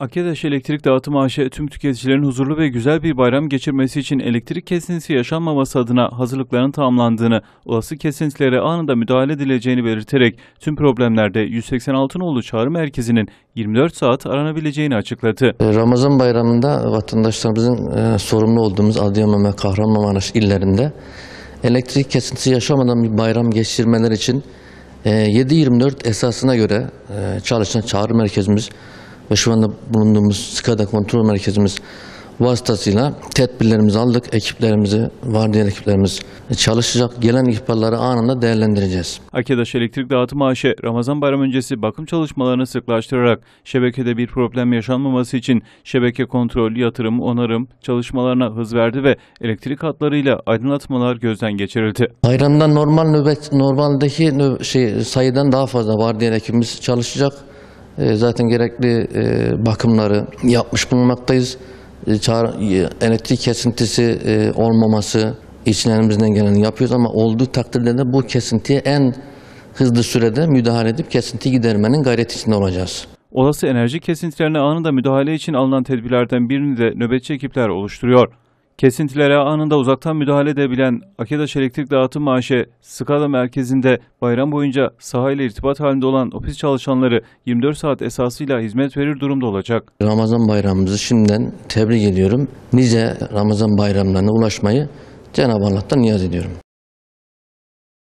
Akedaş Elektrik Dağıtım AŞ tüm tüketicilerin huzurlu ve güzel bir bayram geçirmesi için elektrik kesintisi yaşanmaması adına hazırlıkların tamamlandığını, olası kesintilere anında müdahale edileceğini belirterek tüm problemlerde 186 nolu çağrı merkezinin 24 saat aranabileceğini açıkladı. E, Ramazan bayramında vatandaşlarımızın e, sorumlu olduğumuz Adıyaman ve Kahramanmaraş illerinde elektrik kesintisi yaşamadan bir bayram geçirmeler için 7-24 e, esasına göre çalışan çağrı merkezimiz ve şu anda bulunduğumuz SCADA kontrol merkezimiz vasıtasıyla tedbirlerimizi aldık. Ekiplerimizi, vardiya ekiplerimiz çalışacak. Gelen ihbarları anında değerlendireceğiz. Akedaş Elektrik Dağıtım AŞ, Ramazan bayramı öncesi bakım çalışmalarını sıklaştırarak şebekede bir problem yaşanmaması için şebeke kontrol, yatırım, onarım çalışmalarına hız verdi ve elektrik hatlarıyla aydınlatmalar gözden geçirildi. Bayramda normal nöbet, normaldeki nöbet, şey, sayıdan daha fazla vardiya ekibimiz çalışacak. E, zaten gerekli e, bakımları yapmış bulunmaktayız. E, elektrik kesintisi olmaması için elimizden geleni yapıyoruz ama olduğu takdirde de bu kesintiye en hızlı sürede müdahale edip kesinti gidermenin gayret içinde olacağız. Olası enerji kesintilerine anında müdahale için alınan tedbirlerden birini de nöbetçi ekipler oluşturuyor. Kesintilere anında uzaktan müdahale edebilen Akedaş Elektrik Dağıtım AŞ, Skada merkezinde bayram boyunca sahayla irtibat halinde olan ofis çalışanları 24 saat esasıyla hizmet verir durumda olacak. Ramazan bayramımızı şimdiden tebrik ediyorum. Nice Ramazan bayramlarına ulaşmayı Cenab-ı Allah'tan niyaz ediyorum.